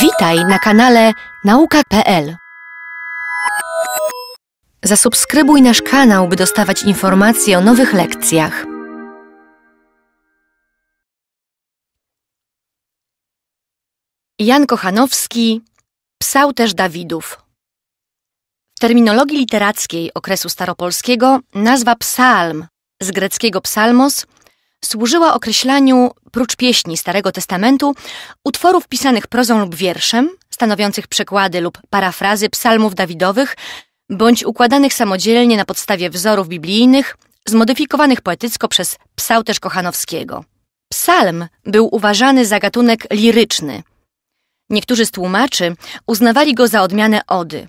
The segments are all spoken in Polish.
Witaj na kanale nauka.pl. Zasubskrybuj nasz kanał, by dostawać informacje o nowych lekcjach. Jan Kochanowski, psał też Dawidów. W terminologii literackiej okresu staropolskiego nazwa psalm z greckiego psalmos służyła określaniu, prócz pieśni Starego Testamentu, utworów pisanych prozą lub wierszem, stanowiących przekłady lub parafrazy psalmów dawidowych, bądź układanych samodzielnie na podstawie wzorów biblijnych, zmodyfikowanych poetycko przez psałterz Kochanowskiego. Psalm był uważany za gatunek liryczny. Niektórzy z tłumaczy uznawali go za odmianę ody –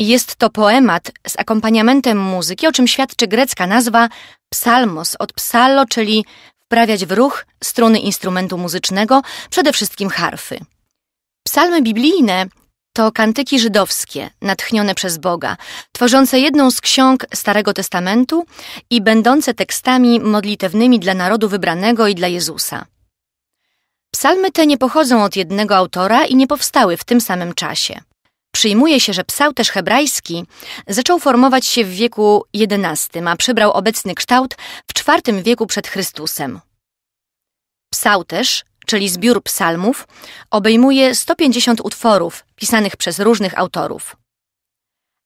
jest to poemat z akompaniamentem muzyki, o czym świadczy grecka nazwa psalmos od psallo, czyli wprawiać w ruch struny instrumentu muzycznego, przede wszystkim harfy. Psalmy biblijne to kantyki żydowskie, natchnione przez Boga, tworzące jedną z ksiąg Starego Testamentu i będące tekstami modlitewnymi dla narodu wybranego i dla Jezusa. Psalmy te nie pochodzą od jednego autora i nie powstały w tym samym czasie. Przyjmuje się, że też hebrajski zaczął formować się w wieku XI, a przybrał obecny kształt w IV wieku przed Chrystusem. też, czyli zbiór psalmów, obejmuje 150 utworów pisanych przez różnych autorów.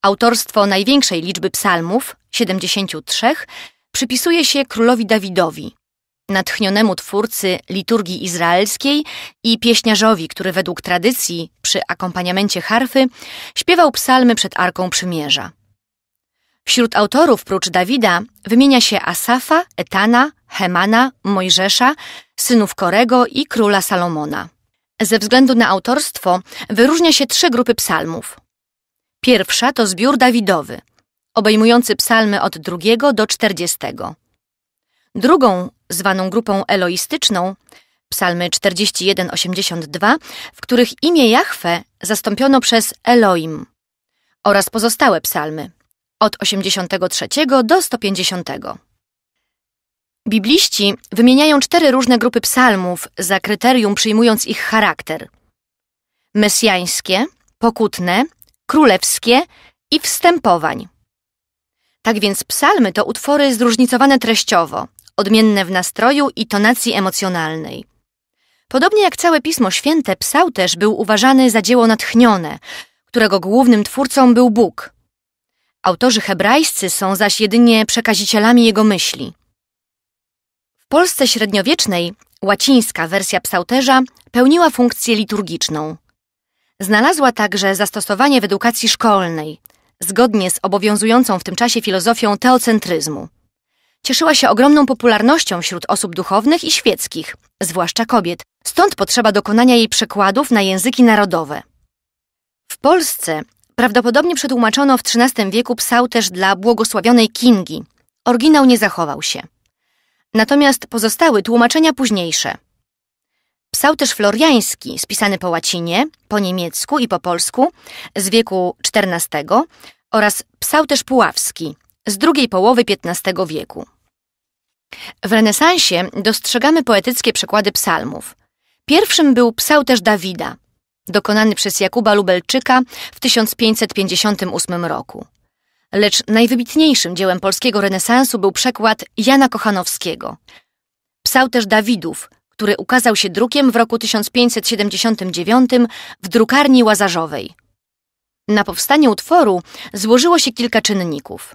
Autorstwo największej liczby psalmów, 73, przypisuje się królowi Dawidowi, natchnionemu twórcy liturgii izraelskiej i pieśniarzowi, który według tradycji, przy akompaniamencie harfy, śpiewał psalmy przed Arką Przymierza. Wśród autorów prócz Dawida wymienia się Asafa, Etana, Hemana, Mojżesza, synów Korego i króla Salomona. Ze względu na autorstwo wyróżnia się trzy grupy psalmów. Pierwsza to zbiór Dawidowy, obejmujący psalmy od drugiego do czterdziestego. Drugą, zwaną grupą eloistyczną, psalmy 41-82, w których imię Jahwe zastąpiono przez Elohim oraz pozostałe psalmy od 83 do 150. Bibliści wymieniają cztery różne grupy psalmów za kryterium przyjmując ich charakter. Mesjańskie, pokutne, królewskie i wstępowań. Tak więc psalmy to utwory zróżnicowane treściowo, odmienne w nastroju i tonacji emocjonalnej. Podobnie jak całe Pismo Święte, psał też był uważany za dzieło natchnione, którego głównym twórcą był Bóg. Autorzy hebrajscy są zaś jedynie przekazicielami jego myśli. W Polsce średniowiecznej łacińska wersja psałterza pełniła funkcję liturgiczną. Znalazła także zastosowanie w edukacji szkolnej, zgodnie z obowiązującą w tym czasie filozofią teocentryzmu cieszyła się ogromną popularnością wśród osób duchownych i świeckich, zwłaszcza kobiet, stąd potrzeba dokonania jej przekładów na języki narodowe. W Polsce prawdopodobnie przetłumaczono w XIII wieku psał też dla błogosławionej Kingi. Oryginał nie zachował się. Natomiast pozostały tłumaczenia późniejsze. psał też floriański, spisany po łacinie, po niemiecku i po polsku z wieku XIV oraz psał też puławski, z drugiej połowy XV wieku. W renesansie dostrzegamy poetyckie przekłady psalmów. Pierwszym był psałterz Dawida, dokonany przez Jakuba Lubelczyka w 1558 roku. Lecz najwybitniejszym dziełem polskiego renesansu był przekład Jana Kochanowskiego. Psałterz Dawidów, który ukazał się drukiem w roku 1579 w drukarni Łazarzowej. Na powstanie utworu złożyło się kilka czynników.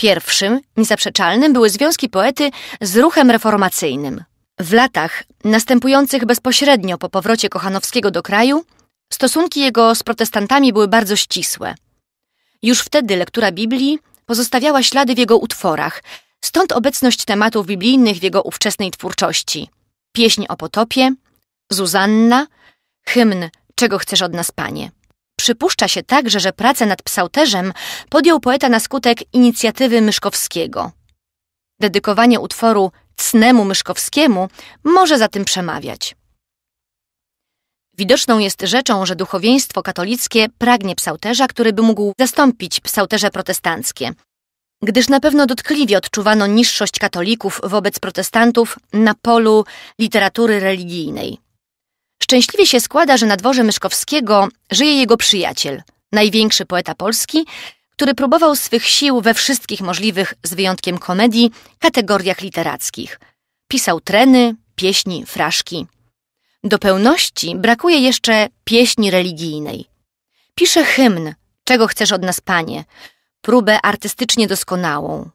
Pierwszym, niezaprzeczalnym były związki poety z ruchem reformacyjnym. W latach następujących bezpośrednio po powrocie Kochanowskiego do kraju stosunki jego z protestantami były bardzo ścisłe. Już wtedy lektura Biblii pozostawiała ślady w jego utworach, stąd obecność tematów biblijnych w jego ówczesnej twórczości. Pieśń o potopie, Zuzanna, hymn Czego chcesz od nas, Panie? Przypuszcza się także, że pracę nad psałterzem podjął poeta na skutek inicjatywy Myszkowskiego. Dedykowanie utworu cnemu Myszkowskiemu może za tym przemawiać. Widoczną jest rzeczą, że duchowieństwo katolickie pragnie psałterza, który by mógł zastąpić psałterze protestanckie. Gdyż na pewno dotkliwie odczuwano niższość katolików wobec protestantów na polu literatury religijnej. Szczęśliwie się składa, że na dworze Myszkowskiego żyje jego przyjaciel, największy poeta Polski, który próbował swych sił we wszystkich możliwych, z wyjątkiem komedii, kategoriach literackich. Pisał treny, pieśni, fraszki. Do pełności brakuje jeszcze pieśni religijnej. Pisze hymn, czego chcesz od nas, panie, próbę artystycznie doskonałą.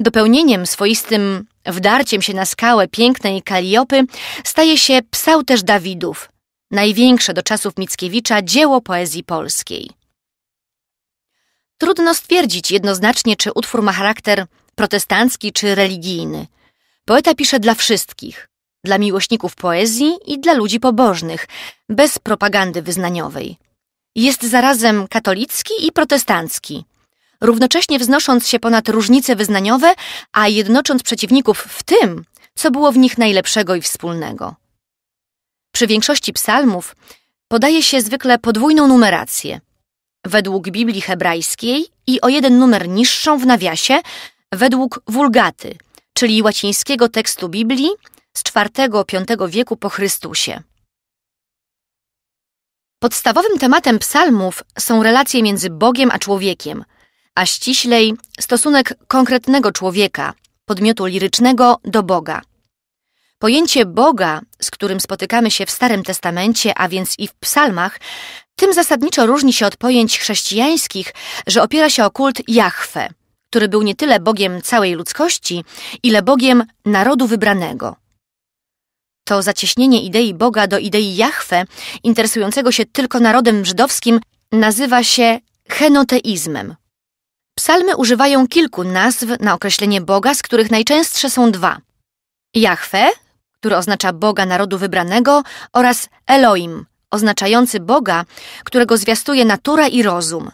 Dopełnieniem swoistym Wdarciem się na skałę pięknej Kaliopy staje się Psał też Dawidów, największe do czasów Mickiewicza dzieło poezji polskiej. Trudno stwierdzić jednoznacznie, czy utwór ma charakter protestancki czy religijny. Poeta pisze dla wszystkich, dla miłośników poezji i dla ludzi pobożnych, bez propagandy wyznaniowej. Jest zarazem katolicki i protestancki, równocześnie wznosząc się ponad różnice wyznaniowe, a jednocząc przeciwników w tym, co było w nich najlepszego i wspólnego. Przy większości psalmów podaje się zwykle podwójną numerację. Według Biblii hebrajskiej i o jeden numer niższą w nawiasie, według Wulgaty, czyli łacińskiego tekstu Biblii z IV-V wieku po Chrystusie. Podstawowym tematem psalmów są relacje między Bogiem a człowiekiem – a ściślej stosunek konkretnego człowieka, podmiotu lirycznego do Boga. Pojęcie Boga, z którym spotykamy się w Starym Testamencie, a więc i w psalmach, tym zasadniczo różni się od pojęć chrześcijańskich, że opiera się o kult Jahwe, który był nie tyle Bogiem całej ludzkości, ile Bogiem narodu wybranego. To zacieśnienie idei Boga do idei Jahwe, interesującego się tylko narodem żydowskim, nazywa się henoteizmem. Psalmy używają kilku nazw na określenie Boga, z których najczęstsze są dwa. Jahwe, który oznacza Boga narodu wybranego, oraz Elohim, oznaczający Boga, którego zwiastuje natura i rozum.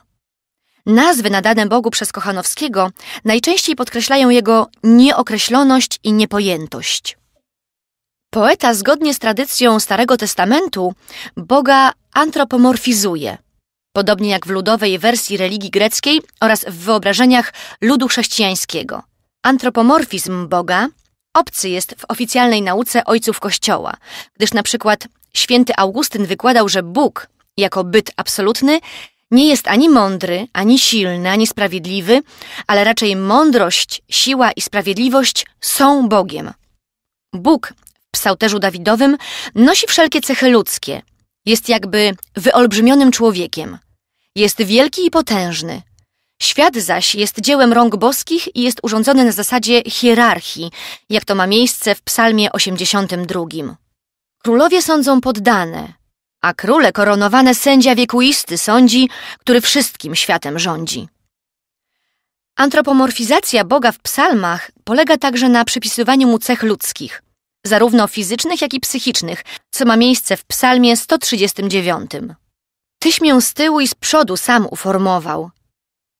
Nazwy nadane Bogu przez Kochanowskiego najczęściej podkreślają jego nieokreśloność i niepojętość. Poeta zgodnie z tradycją Starego Testamentu Boga antropomorfizuje – podobnie jak w ludowej wersji religii greckiej oraz w wyobrażeniach ludu chrześcijańskiego. Antropomorfizm Boga obcy jest w oficjalnej nauce ojców Kościoła, gdyż na przykład święty Augustyn wykładał, że Bóg, jako byt absolutny, nie jest ani mądry, ani silny, ani sprawiedliwy, ale raczej mądrość, siła i sprawiedliwość są Bogiem. Bóg w psałterzu Dawidowym nosi wszelkie cechy ludzkie, jest jakby wyolbrzymionym człowiekiem. Jest wielki i potężny. Świat zaś jest dziełem rąk boskich i jest urządzony na zasadzie hierarchii, jak to ma miejsce w Psalmie 82. Królowie sądzą poddane, a króle koronowane sędzia wiekuisty sądzi, który wszystkim światem rządzi. Antropomorfizacja Boga w psalmach polega także na przypisywaniu mu cech ludzkich, zarówno fizycznych, jak i psychicznych, co ma miejsce w psalmie 139. Tyś mię z tyłu i z przodu sam uformował.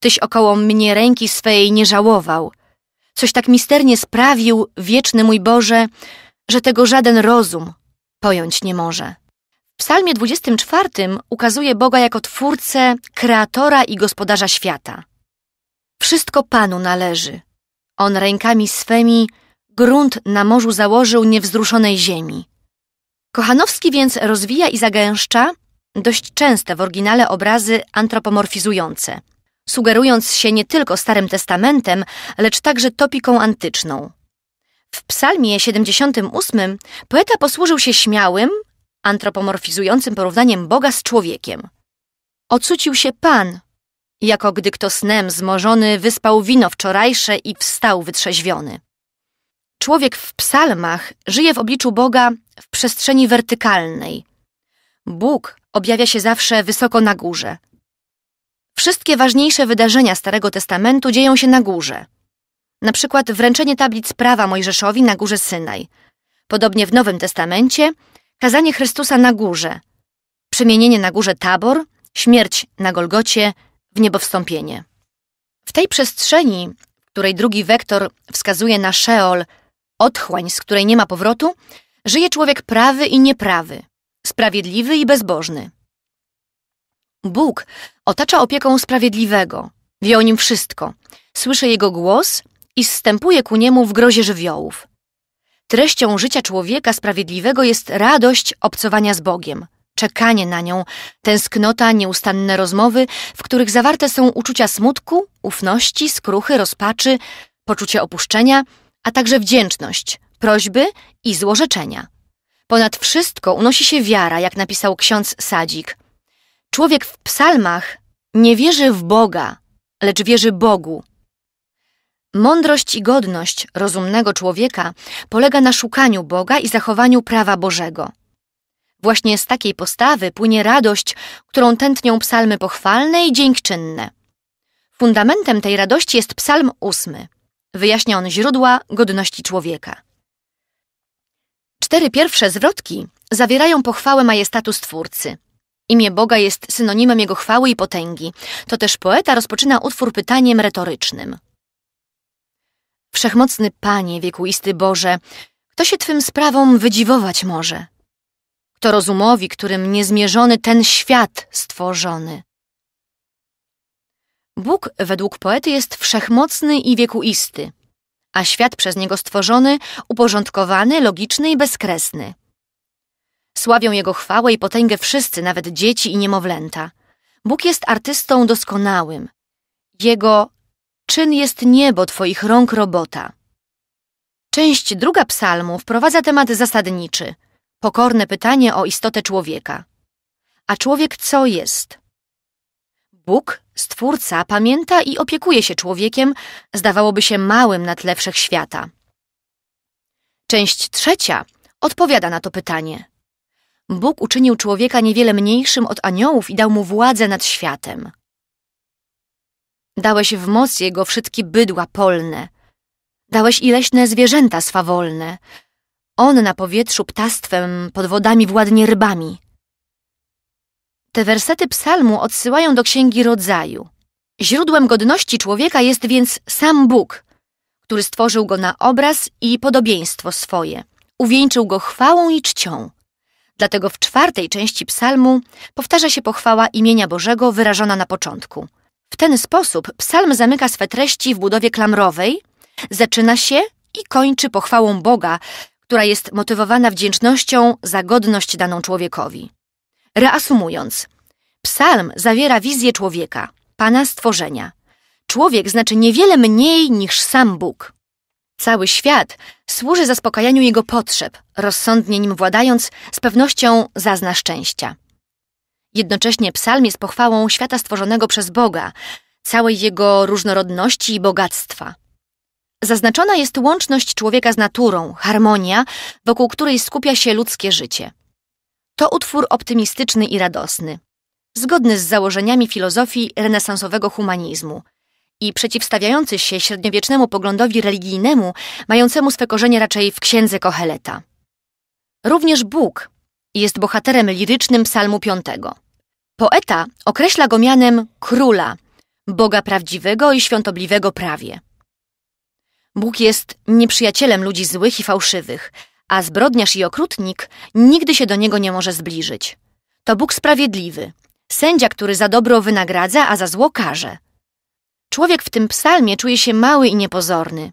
Tyś około mnie ręki swej nie żałował. Coś tak misternie sprawił, wieczny mój Boże, że tego żaden rozum pojąć nie może. W psalmie 24 ukazuje Boga jako twórcę, kreatora i gospodarza świata. Wszystko Panu należy. On rękami swemi grunt na morzu założył niewzruszonej ziemi. Kochanowski więc rozwija i zagęszcza dość częste w oryginale obrazy antropomorfizujące, sugerując się nie tylko Starym Testamentem, lecz także topiką antyczną. W psalmie 78 poeta posłużył się śmiałym, antropomorfizującym porównaniem Boga z człowiekiem. Ocucił się Pan, jako gdy kto snem zmożony wyspał wino wczorajsze i wstał wytrzeźwiony. Człowiek w psalmach żyje w obliczu Boga w przestrzeni wertykalnej. Bóg objawia się zawsze wysoko na górze. Wszystkie ważniejsze wydarzenia Starego Testamentu dzieją się na górze. Na przykład wręczenie tablic prawa Mojżeszowi na górze Synaj. Podobnie w Nowym Testamencie kazanie Chrystusa na górze, przemienienie na górze Tabor, śmierć na Golgocie, w niebowstąpienie. W tej przestrzeni, której drugi wektor wskazuje na Szeol, otchłań, z której nie ma powrotu, żyje człowiek prawy i nieprawy sprawiedliwy i bezbożny. Bóg otacza opieką sprawiedliwego, wie o nim wszystko, słyszy jego głos i zstępuje ku niemu w grozie żywiołów. Treścią życia człowieka sprawiedliwego jest radość obcowania z Bogiem, czekanie na nią, tęsknota, nieustanne rozmowy, w których zawarte są uczucia smutku, ufności, skruchy, rozpaczy, poczucie opuszczenia, a także wdzięczność, prośby i złorzeczenia. Ponad wszystko unosi się wiara, jak napisał ksiądz Sadzik. Człowiek w psalmach nie wierzy w Boga, lecz wierzy Bogu. Mądrość i godność rozumnego człowieka polega na szukaniu Boga i zachowaniu prawa Bożego. Właśnie z takiej postawy płynie radość, którą tętnią psalmy pochwalne i dziękczynne. Fundamentem tej radości jest psalm ósmy. Wyjaśnia on źródła godności człowieka. Cztery pierwsze zwrotki zawierają pochwałę majestatu Stwórcy. Imię Boga jest synonimem jego chwały i potęgi. To też poeta rozpoczyna utwór pytaniem retorycznym. Wszechmocny Panie, wiekuisty Boże, kto się Twym sprawom wydziwować może? Kto rozumowi, którym niezmierzony ten świat stworzony? Bóg według poety jest wszechmocny i wiekuisty a świat przez niego stworzony, uporządkowany, logiczny i bezkresny. Sławią jego chwałę i potęgę wszyscy, nawet dzieci i niemowlęta. Bóg jest artystą doskonałym. Jego czyn jest niebo Twoich rąk robota. Część druga psalmu wprowadza temat zasadniczy, pokorne pytanie o istotę człowieka. A człowiek co jest? Bóg, Stwórca, pamięta i opiekuje się człowiekiem, zdawałoby się małym na tle wszechświata. Część trzecia odpowiada na to pytanie. Bóg uczynił człowieka niewiele mniejszym od aniołów i dał mu władzę nad światem. Dałeś w moc jego wszystkie bydła polne. Dałeś i leśne zwierzęta swawolne. On na powietrzu ptastwem, pod wodami władnie rybami. Te wersety psalmu odsyłają do Księgi Rodzaju. Źródłem godności człowieka jest więc sam Bóg, który stworzył go na obraz i podobieństwo swoje. Uwieńczył go chwałą i czcią. Dlatego w czwartej części psalmu powtarza się pochwała imienia Bożego wyrażona na początku. W ten sposób psalm zamyka swe treści w budowie klamrowej, zaczyna się i kończy pochwałą Boga, która jest motywowana wdzięcznością za godność daną człowiekowi. Reasumując, psalm zawiera wizję człowieka, Pana stworzenia. Człowiek znaczy niewiele mniej niż sam Bóg. Cały świat służy zaspokajaniu jego potrzeb, rozsądnie nim władając, z pewnością zazna szczęścia. Jednocześnie psalm jest pochwałą świata stworzonego przez Boga, całej jego różnorodności i bogactwa. Zaznaczona jest łączność człowieka z naturą, harmonia, wokół której skupia się ludzkie życie. To utwór optymistyczny i radosny, zgodny z założeniami filozofii renesansowego humanizmu i przeciwstawiający się średniowiecznemu poglądowi religijnemu, mającemu swe korzenie raczej w księdze Koheleta. Również Bóg jest bohaterem lirycznym psalmu Piątego. Poeta określa go mianem króla, Boga prawdziwego i świątobliwego prawie. Bóg jest nieprzyjacielem ludzi złych i fałszywych, a zbrodniarz i okrutnik nigdy się do niego nie może zbliżyć. To Bóg sprawiedliwy, sędzia, który za dobro wynagradza, a za zło karze. Człowiek w tym psalmie czuje się mały i niepozorny.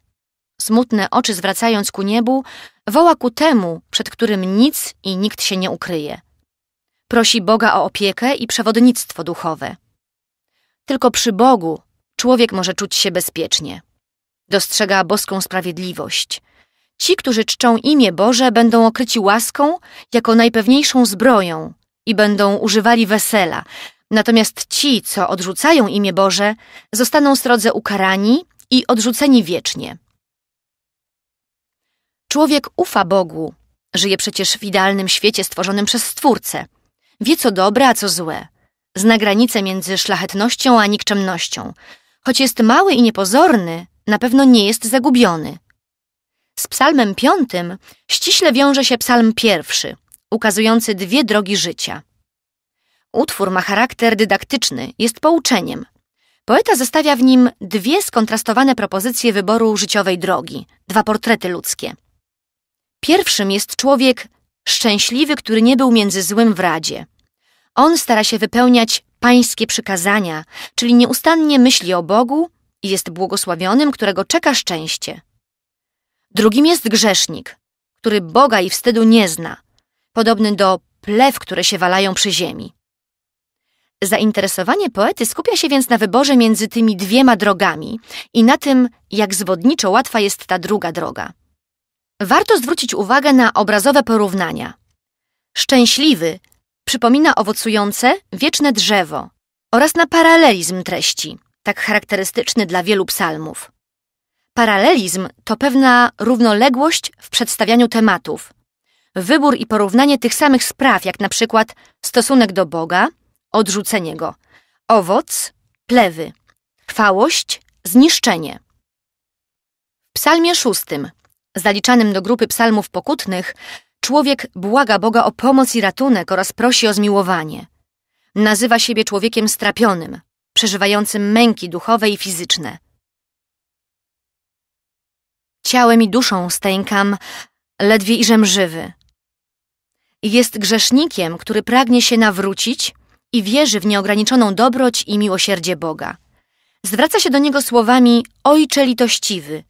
Smutne oczy zwracając ku niebu, woła ku temu, przed którym nic i nikt się nie ukryje. Prosi Boga o opiekę i przewodnictwo duchowe. Tylko przy Bogu człowiek może czuć się bezpiecznie. Dostrzega boską sprawiedliwość, Ci, którzy czczą imię Boże, będą okryci łaską jako najpewniejszą zbroją i będą używali wesela, natomiast ci, co odrzucają imię Boże, zostaną srodze ukarani i odrzuceni wiecznie. Człowiek ufa Bogu, żyje przecież w idealnym świecie stworzonym przez Stwórcę. Wie co dobre, a co złe. Zna granice między szlachetnością a nikczemnością. Choć jest mały i niepozorny, na pewno nie jest zagubiony. Z psalmem piątym ściśle wiąże się psalm pierwszy, ukazujący dwie drogi życia. Utwór ma charakter dydaktyczny, jest pouczeniem. Poeta zostawia w nim dwie skontrastowane propozycje wyboru życiowej drogi, dwa portrety ludzkie. Pierwszym jest człowiek szczęśliwy, który nie był między złym w radzie. On stara się wypełniać pańskie przykazania, czyli nieustannie myśli o Bogu i jest błogosławionym, którego czeka szczęście. Drugim jest grzesznik, który Boga i wstydu nie zna, podobny do plew, które się walają przy ziemi. Zainteresowanie poety skupia się więc na wyborze między tymi dwiema drogami i na tym, jak zwodniczo łatwa jest ta druga droga. Warto zwrócić uwagę na obrazowe porównania. Szczęśliwy przypomina owocujące, wieczne drzewo oraz na paralelizm treści, tak charakterystyczny dla wielu psalmów. Paralelizm to pewna równoległość w przedstawianiu tematów. Wybór i porównanie tych samych spraw, jak na przykład stosunek do Boga, odrzucenie go, owoc, plewy, chwałość, zniszczenie. W psalmie szóstym, zaliczanym do grupy psalmów pokutnych, człowiek błaga Boga o pomoc i ratunek oraz prosi o zmiłowanie. Nazywa siebie człowiekiem strapionym, przeżywającym męki duchowe i fizyczne. Ciałem i duszą stękam, ledwie iżem żywy. Jest grzesznikiem, który pragnie się nawrócić i wierzy w nieograniczoną dobroć i miłosierdzie Boga. Zwraca się do niego słowami Ojcze litościwy,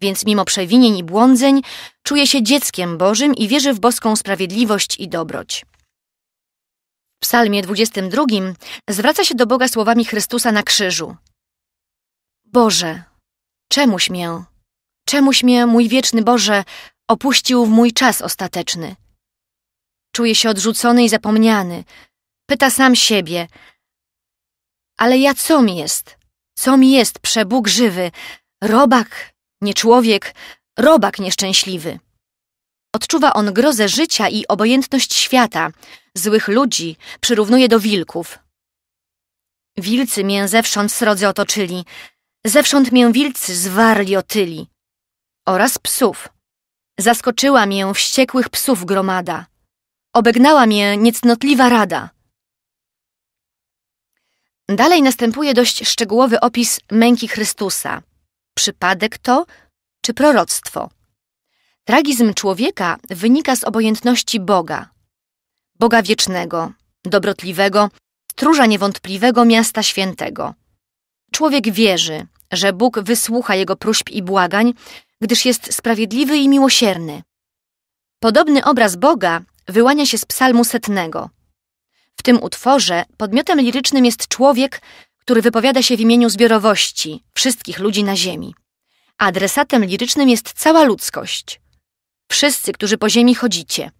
więc mimo przewinień i błądzeń czuje się dzieckiem Bożym i wierzy w boską sprawiedliwość i dobroć. W psalmie 22 zwraca się do Boga słowami Chrystusa na krzyżu. Boże, czemuś mię Czemuś mnie, mój wieczny Boże, opuścił w mój czas ostateczny. Czuje się odrzucony i zapomniany. Pyta sam siebie. Ale ja co mi jest? Co mi jest, przebóg żywy? Robak, nie człowiek, robak nieszczęśliwy. Odczuwa on grozę życia i obojętność świata, złych ludzi, przyrównuje do wilków. Wilcy mię zewsząd srodze otoczyli, zewsząd mię wilcy zwarli otyli oraz psów. Zaskoczyła mię wściekłych psów gromada. Obegnała mię niecnotliwa rada. Dalej następuje dość szczegółowy opis męki Chrystusa. Przypadek to czy proroctwo? Tragizm człowieka wynika z obojętności Boga. Boga wiecznego, dobrotliwego, stróża niewątpliwego miasta świętego. Człowiek wierzy, że Bóg wysłucha jego próśb i błagań, gdyż jest sprawiedliwy i miłosierny. Podobny obraz Boga wyłania się z psalmu setnego. W tym utworze podmiotem lirycznym jest człowiek, który wypowiada się w imieniu zbiorowości, wszystkich ludzi na ziemi. Adresatem lirycznym jest cała ludzkość. Wszyscy, którzy po ziemi chodzicie.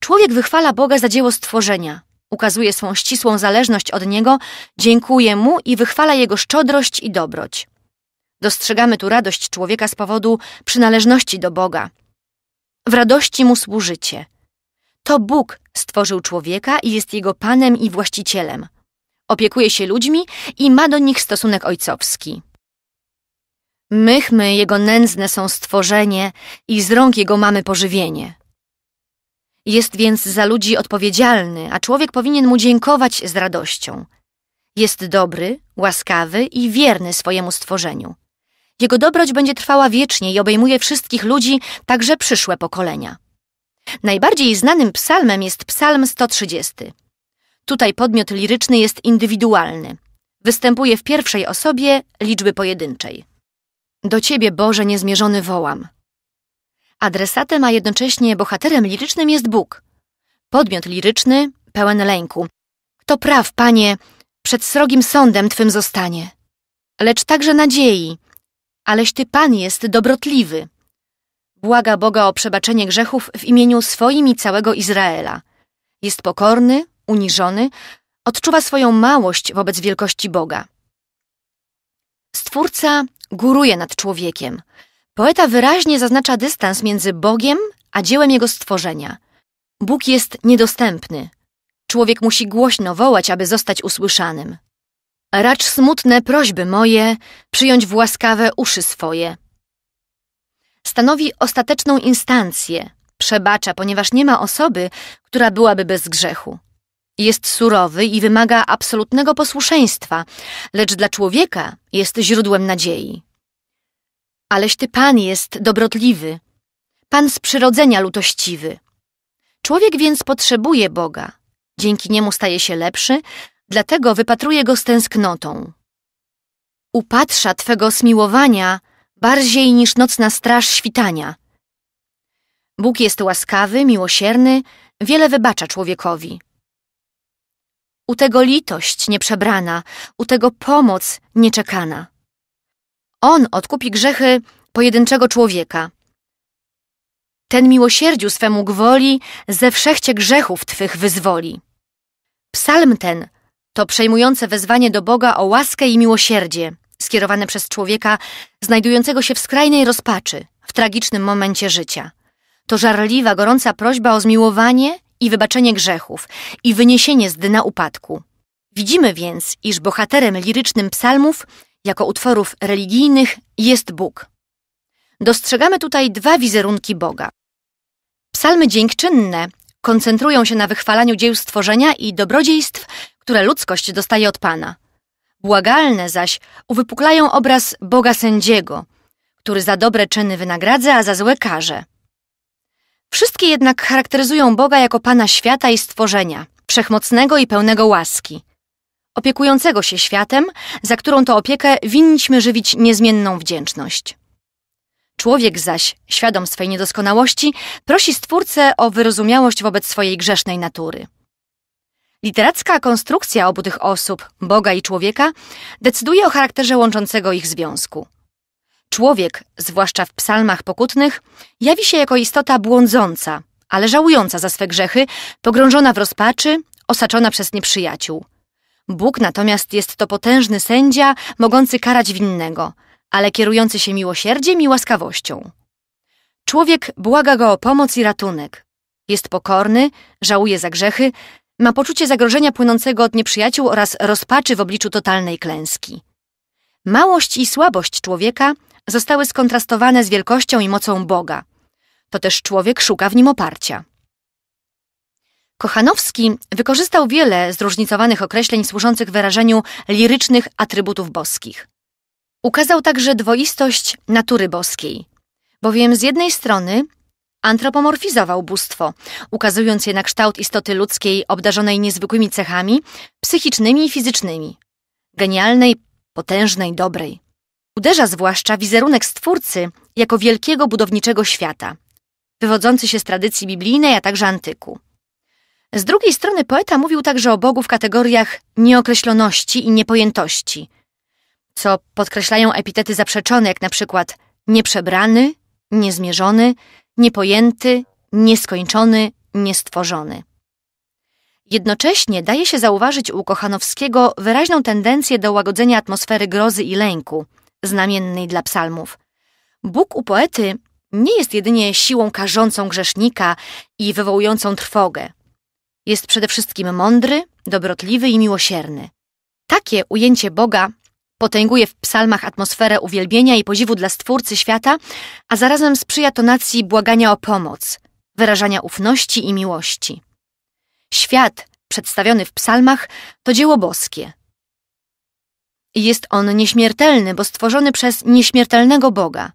Człowiek wychwala Boga za dzieło stworzenia, ukazuje swą ścisłą zależność od Niego, dziękuje Mu i wychwala Jego szczodrość i dobroć. Dostrzegamy tu radość człowieka z powodu przynależności do Boga. W radości mu służycie. To Bóg stworzył człowieka i jest jego panem i właścicielem. Opiekuje się ludźmi i ma do nich stosunek ojcowski. Mychmy jego nędzne są stworzenie i z rąk jego mamy pożywienie. Jest więc za ludzi odpowiedzialny, a człowiek powinien mu dziękować z radością. Jest dobry, łaskawy i wierny swojemu stworzeniu. Jego dobroć będzie trwała wiecznie i obejmuje wszystkich ludzi, także przyszłe pokolenia. Najbardziej znanym psalmem jest Psalm 130. Tutaj podmiot liryczny jest indywidualny. Występuje w pierwszej osobie liczby pojedynczej. Do ciebie, Boże, niezmierzony wołam. Adresatem, a jednocześnie bohaterem lirycznym jest Bóg. Podmiot liryczny, pełen lęku. To praw, Panie, przed srogim sądem Twym zostanie. Lecz także nadziei, Aleś ty Pan jest dobrotliwy. Błaga Boga o przebaczenie grzechów w imieniu swoim i całego Izraela. Jest pokorny, uniżony, odczuwa swoją małość wobec wielkości Boga. Stwórca góruje nad człowiekiem. Poeta wyraźnie zaznacza dystans między Bogiem a dziełem jego stworzenia. Bóg jest niedostępny. Człowiek musi głośno wołać, aby zostać usłyszanym racz smutne prośby moje przyjąć w łaskawe uszy swoje. Stanowi ostateczną instancję, przebacza, ponieważ nie ma osoby, która byłaby bez grzechu. Jest surowy i wymaga absolutnego posłuszeństwa, lecz dla człowieka jest źródłem nadziei. Aleś ty Pan jest dobrotliwy, Pan z przyrodzenia lutościwy. Człowiek więc potrzebuje Boga. Dzięki niemu staje się lepszy, dlatego wypatruję go z tęsknotą. Upatrza Twego smiłowania bardziej niż nocna straż świtania. Bóg jest łaskawy, miłosierny, wiele wybacza człowiekowi. U tego litość nieprzebrana, u tego pomoc nieczekana. On odkupi grzechy pojedynczego człowieka. Ten miłosierdziu swemu gwoli ze wszechcie grzechów Twych wyzwoli. Psalm ten to przejmujące wezwanie do Boga o łaskę i miłosierdzie, skierowane przez człowieka znajdującego się w skrajnej rozpaczy, w tragicznym momencie życia. To żarliwa, gorąca prośba o zmiłowanie i wybaczenie grzechów i wyniesienie z dna upadku. Widzimy więc, iż bohaterem lirycznym psalmów, jako utworów religijnych, jest Bóg. Dostrzegamy tutaj dwa wizerunki Boga. Psalmy dziękczynne koncentrują się na wychwalaniu dzieł stworzenia i dobrodziejstw, które ludzkość dostaje od Pana. Błagalne zaś uwypuklają obraz Boga sędziego, który za dobre czyny wynagradza, a za złe karze. Wszystkie jednak charakteryzują Boga jako Pana świata i stworzenia, wszechmocnego i pełnego łaski, opiekującego się światem, za którą to opiekę winniśmy żywić niezmienną wdzięczność. Człowiek zaś, świadom swej niedoskonałości, prosi Stwórcę o wyrozumiałość wobec swojej grzesznej natury. Literacka konstrukcja obu tych osób, Boga i człowieka, decyduje o charakterze łączącego ich związku. Człowiek, zwłaszcza w psalmach pokutnych, jawi się jako istota błądząca, ale żałująca za swe grzechy, pogrążona w rozpaczy, osaczona przez nieprzyjaciół. Bóg natomiast jest to potężny sędzia, mogący karać winnego, ale kierujący się miłosierdziem i łaskawością. Człowiek błaga go o pomoc i ratunek. Jest pokorny, żałuje za grzechy, ma poczucie zagrożenia płynącego od nieprzyjaciół oraz rozpaczy w obliczu totalnej klęski. Małość i słabość człowieka zostały skontrastowane z wielkością i mocą Boga. To też człowiek szuka w nim oparcia. Kochanowski wykorzystał wiele zróżnicowanych określeń służących wyrażeniu lirycznych atrybutów boskich. Ukazał także dwoistość natury boskiej, bowiem z jednej strony antropomorfizował bóstwo, ukazując je na kształt istoty ludzkiej obdarzonej niezwykłymi cechami psychicznymi i fizycznymi. Genialnej, potężnej, dobrej. Uderza zwłaszcza wizerunek stwórcy jako wielkiego budowniczego świata, wywodzący się z tradycji biblijnej, a także antyku. Z drugiej strony poeta mówił także o Bogu w kategoriach nieokreśloności i niepojętości, co podkreślają epitety zaprzeczone, jak na przykład nieprzebrany, niezmierzony, niepojęty, nieskończony, niestworzony. Jednocześnie daje się zauważyć u Kochanowskiego wyraźną tendencję do łagodzenia atmosfery grozy i lęku, znamiennej dla psalmów. Bóg u poety nie jest jedynie siłą karzącą grzesznika i wywołującą trwogę. Jest przede wszystkim mądry, dobrotliwy i miłosierny. Takie ujęcie Boga Potęguje w psalmach atmosferę uwielbienia i podziwu dla Stwórcy świata, a zarazem sprzyja tonacji błagania o pomoc, wyrażania ufności i miłości. Świat przedstawiony w psalmach to dzieło boskie. Jest on nieśmiertelny, bo stworzony przez nieśmiertelnego Boga.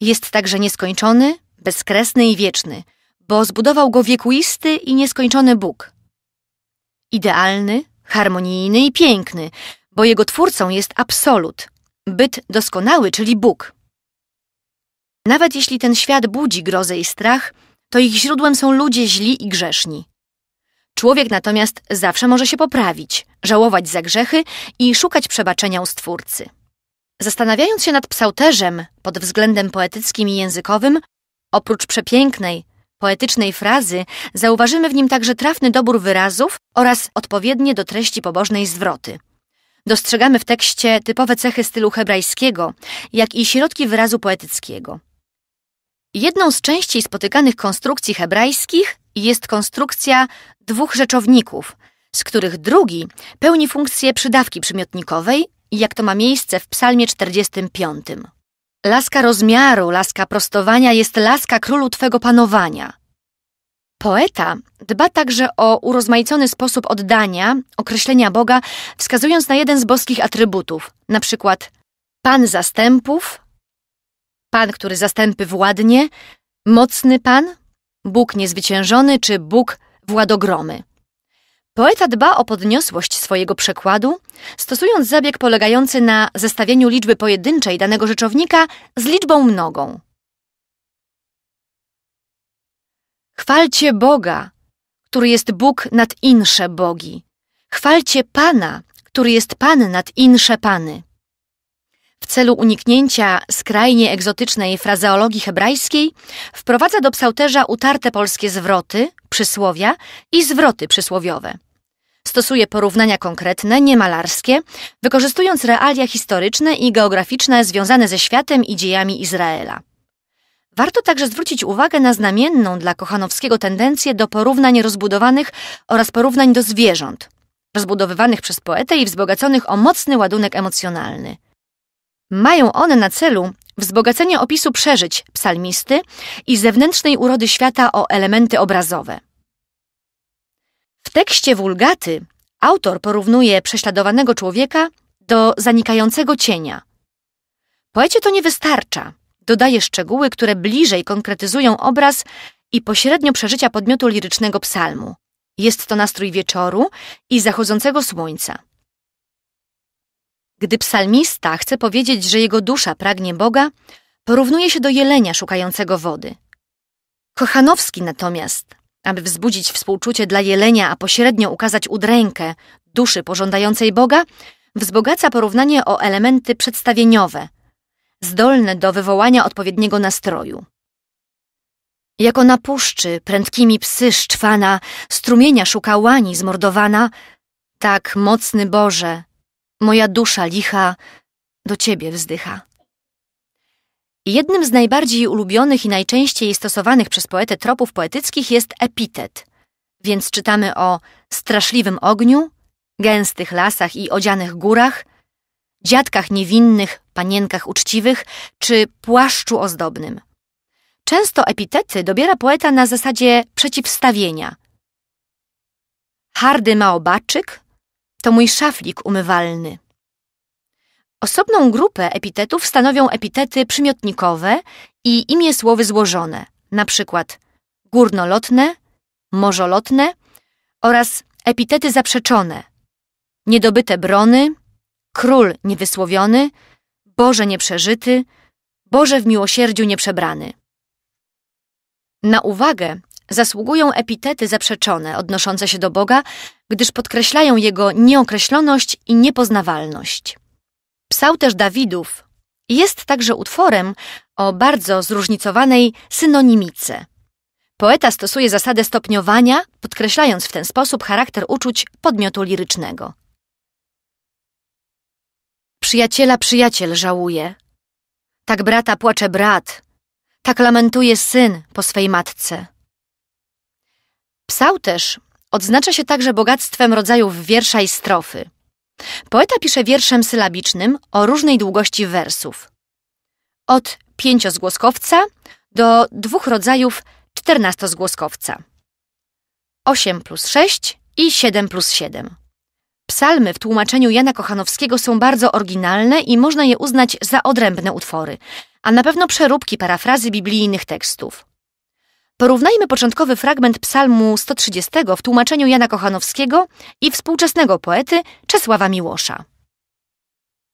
Jest także nieskończony, bezkresny i wieczny, bo zbudował go wiekuisty i nieskończony Bóg. Idealny, harmonijny i piękny, bo jego twórcą jest absolut, byt doskonały, czyli Bóg. Nawet jeśli ten świat budzi grozę i strach, to ich źródłem są ludzie źli i grzeszni. Człowiek natomiast zawsze może się poprawić, żałować za grzechy i szukać przebaczenia u Stwórcy. Zastanawiając się nad psałterzem pod względem poetyckim i językowym, oprócz przepięknej, poetycznej frazy, zauważymy w nim także trafny dobór wyrazów oraz odpowiednie do treści pobożnej zwroty. Dostrzegamy w tekście typowe cechy stylu hebrajskiego, jak i środki wyrazu poetyckiego. Jedną z częściej spotykanych konstrukcji hebrajskich jest konstrukcja dwóch rzeczowników, z których drugi pełni funkcję przydawki przymiotnikowej, jak to ma miejsce w Psalmie 45. Laska rozmiaru, laska prostowania jest laska królu twego panowania. Poeta dba także o urozmaicony sposób oddania, określenia Boga, wskazując na jeden z boskich atrybutów, na przykład Pan zastępów, Pan, który zastępy władnie, mocny Pan, Bóg niezwyciężony czy Bóg władogromy. Poeta dba o podniosłość swojego przekładu, stosując zabieg polegający na zestawieniu liczby pojedynczej danego rzeczownika z liczbą mnogą. Chwalcie Boga, który jest Bóg nad insze bogi. Chwalcie Pana, który jest Pan nad insze pany. W celu uniknięcia skrajnie egzotycznej frazeologii hebrajskiej wprowadza do psałterza utarte polskie zwroty, przysłowia i zwroty przysłowiowe. Stosuje porównania konkretne, niemalarskie, wykorzystując realia historyczne i geograficzne związane ze światem i dziejami Izraela. Warto także zwrócić uwagę na znamienną dla Kochanowskiego tendencję do porównań rozbudowanych oraz porównań do zwierząt, rozbudowywanych przez poetę i wzbogaconych o mocny ładunek emocjonalny. Mają one na celu wzbogacenie opisu przeżyć psalmisty i zewnętrznej urody świata o elementy obrazowe. W tekście Wulgaty autor porównuje prześladowanego człowieka do zanikającego cienia. Poecie to nie wystarcza dodaje szczegóły, które bliżej konkretyzują obraz i pośrednio przeżycia podmiotu lirycznego psalmu. Jest to nastrój wieczoru i zachodzącego słońca. Gdy psalmista chce powiedzieć, że jego dusza pragnie Boga, porównuje się do jelenia szukającego wody. Kochanowski natomiast, aby wzbudzić współczucie dla jelenia, a pośrednio ukazać udrękę duszy pożądającej Boga, wzbogaca porównanie o elementy przedstawieniowe, zdolne do wywołania odpowiedniego nastroju. Jako na puszczy prędkimi psy szczwana, strumienia szuka łani zmordowana, tak, mocny Boże, moja dusza licha do Ciebie wzdycha. Jednym z najbardziej ulubionych i najczęściej stosowanych przez poetę tropów poetyckich jest epitet, więc czytamy o straszliwym ogniu, gęstych lasach i odzianych górach, dziadkach niewinnych, panienkach uczciwych czy płaszczu ozdobnym. Często epitety dobiera poeta na zasadzie przeciwstawienia. Hardy maobaczyk to mój szaflik umywalny. Osobną grupę epitetów stanowią epitety przymiotnikowe i imię słowy złożone, na przykład górnolotne, morzolotne oraz epitety zaprzeczone, niedobyte brony, Król niewysłowiony, Boże nieprzeżyty, Boże w miłosierdziu nieprzebrany. Na uwagę zasługują epitety zaprzeczone odnoszące się do Boga, gdyż podkreślają jego nieokreśloność i niepoznawalność. też Dawidów jest także utworem o bardzo zróżnicowanej synonimice. Poeta stosuje zasadę stopniowania, podkreślając w ten sposób charakter uczuć podmiotu lirycznego. Przyjaciela przyjaciel żałuje. Tak brata płacze brat. Tak lamentuje syn po swej matce. Psał też odznacza się także bogactwem rodzajów wiersza i strofy. Poeta pisze wierszem sylabicznym o różnej długości wersów. Od pięciozgłoskowca do dwóch rodzajów czternastozgłoskowca. 8 plus 6 i 7 plus 7. Psalmy w tłumaczeniu Jana Kochanowskiego są bardzo oryginalne i można je uznać za odrębne utwory, a na pewno przeróbki parafrazy biblijnych tekstów. Porównajmy początkowy fragment psalmu 130 w tłumaczeniu Jana Kochanowskiego i współczesnego poety Czesława Miłosza.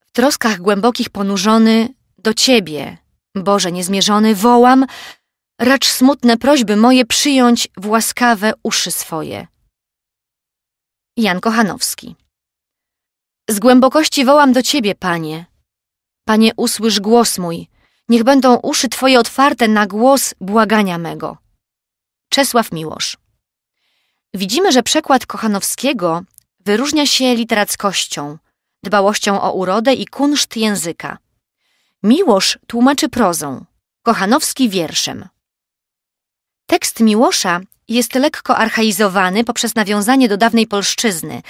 W troskach głębokich ponurzony do Ciebie, Boże niezmierzony, wołam, racz smutne prośby moje przyjąć w łaskawe uszy swoje. Jan Kochanowski. Z głębokości wołam do ciebie, panie. Panie, usłysz głos mój. Niech będą uszy twoje otwarte na głos błagania mego. Czesław Miłosz. Widzimy, że przekład Kochanowskiego wyróżnia się literackością, dbałością o urodę i kunszt języka. Miłosz tłumaczy prozą, Kochanowski wierszem. Tekst Miłosza jest lekko archaizowany poprzez nawiązanie do dawnej polszczyzny,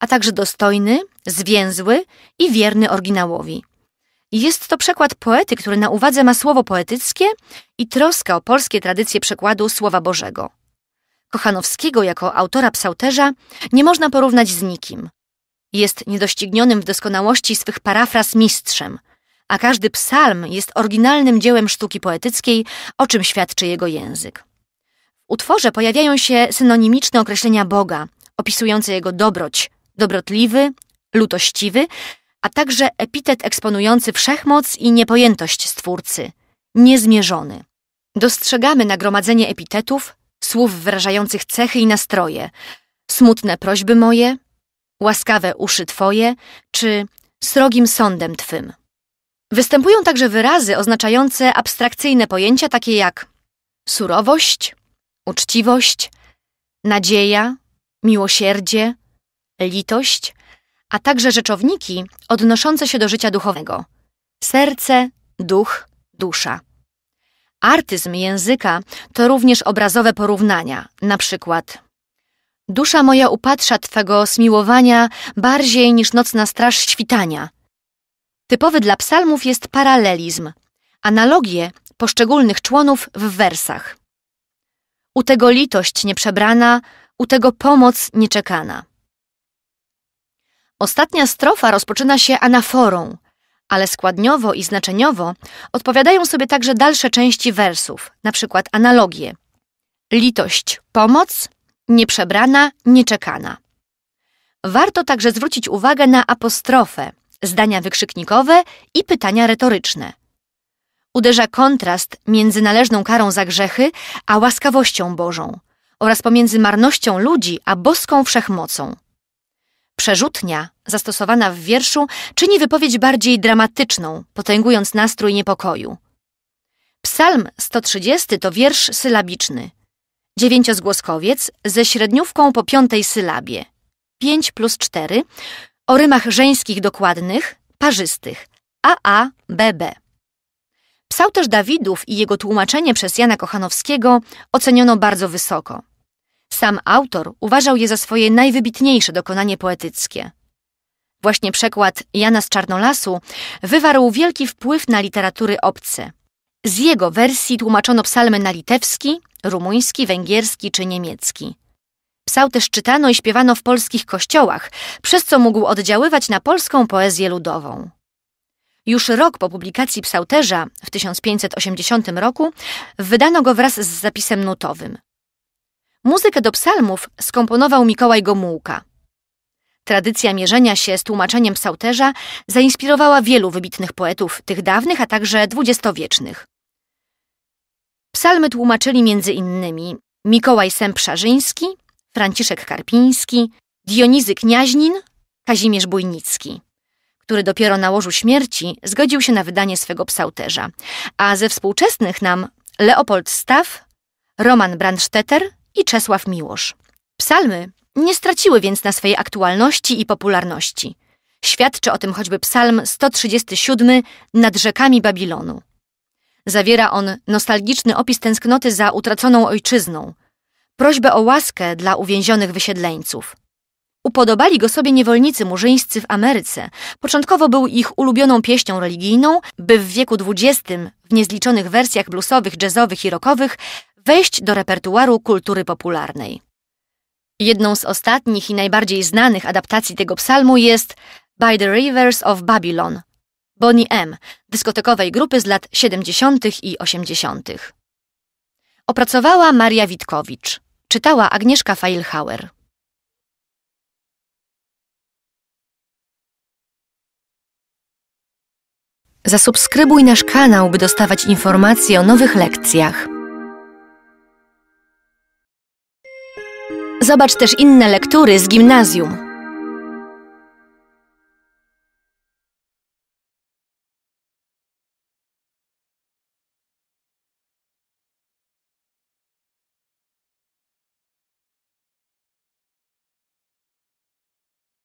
a także dostojny, zwięzły i wierny oryginałowi. Jest to przekład poety, który na uwadze ma słowo poetyckie i troska o polskie tradycje przekładu Słowa Bożego. Kochanowskiego jako autora psałterza nie można porównać z nikim. Jest niedoścignionym w doskonałości swych parafraz mistrzem, a każdy psalm jest oryginalnym dziełem sztuki poetyckiej, o czym świadczy jego język utworze pojawiają się synonimiczne określenia Boga, opisujące jego dobroć, dobrotliwy, lutościwy, a także epitet eksponujący wszechmoc i niepojętość Stwórcy, niezmierzony. Dostrzegamy nagromadzenie epitetów, słów wyrażających cechy i nastroje, smutne prośby moje, łaskawe uszy Twoje, czy srogim sądem Twym. Występują także wyrazy oznaczające abstrakcyjne pojęcia takie jak surowość, uczciwość, nadzieja, miłosierdzie, litość, a także rzeczowniki odnoszące się do życia duchowego serce, duch, dusza. Artyzm języka to również obrazowe porównania, na przykład Dusza moja upatrza Twego smiłowania bardziej niż nocna straż świtania. Typowy dla psalmów jest paralelizm, analogie poszczególnych członów w wersach u tego litość nieprzebrana, u tego pomoc nieczekana. Ostatnia strofa rozpoczyna się anaforą, ale składniowo i znaczeniowo odpowiadają sobie także dalsze części wersów, na przykład analogie. Litość pomoc, nieprzebrana, nieczekana. Warto także zwrócić uwagę na apostrofę, zdania wykrzyknikowe i pytania retoryczne uderza kontrast między należną karą za grzechy a łaskawością Bożą oraz pomiędzy marnością ludzi a boską wszechmocą. Przerzutnia, zastosowana w wierszu, czyni wypowiedź bardziej dramatyczną, potęgując nastrój niepokoju. Psalm 130 to wiersz sylabiczny. Dziewięciozgłoskowiec ze średniówką po piątej sylabie. 5 plus 4 o rymach żeńskich dokładnych, parzystych. AA, BB. Psałterz Dawidów i jego tłumaczenie przez Jana Kochanowskiego oceniono bardzo wysoko. Sam autor uważał je za swoje najwybitniejsze dokonanie poetyckie. Właśnie przekład Jana z Czarnolasu wywarł wielki wpływ na literatury obce. Z jego wersji tłumaczono psalmy na litewski, rumuński, węgierski czy niemiecki. Psał też czytano i śpiewano w polskich kościołach, przez co mógł oddziaływać na polską poezję ludową. Już rok po publikacji Psałterza w 1580 roku wydano go wraz z zapisem nutowym. Muzykę do psalmów skomponował Mikołaj Gomułka. Tradycja mierzenia się z tłumaczeniem Psałterza zainspirowała wielu wybitnych poetów, tych dawnych, a także dwudziestowiecznych. Psalmy tłumaczyli między innymi Mikołaj Semprzarzyński, Franciszek Karpiński, Dionizy Kniaźnin, Kazimierz Bójnicki który dopiero na łożu śmierci zgodził się na wydanie swego psałterza, a ze współczesnych nam Leopold Staw, Roman Brandstetter i Czesław Miłosz. Psalmy nie straciły więc na swej aktualności i popularności. Świadczy o tym choćby psalm 137 nad rzekami Babilonu. Zawiera on nostalgiczny opis tęsknoty za utraconą ojczyzną, prośbę o łaskę dla uwięzionych wysiedleńców. Upodobali go sobie niewolnicy murzyńscy w Ameryce. Początkowo był ich ulubioną pieśnią religijną, by w wieku XX w niezliczonych wersjach bluesowych, jazzowych i rockowych wejść do repertuaru kultury popularnej. Jedną z ostatnich i najbardziej znanych adaptacji tego psalmu jest By the Rivers of Babylon Bonnie M., dyskotekowej grupy z lat 70. i 80. Opracowała Maria Witkowicz. Czytała Agnieszka Feilhauer. Zasubskrybuj nasz kanał, by dostawać informacje o nowych lekcjach. Zobacz też inne lektury z gimnazjum.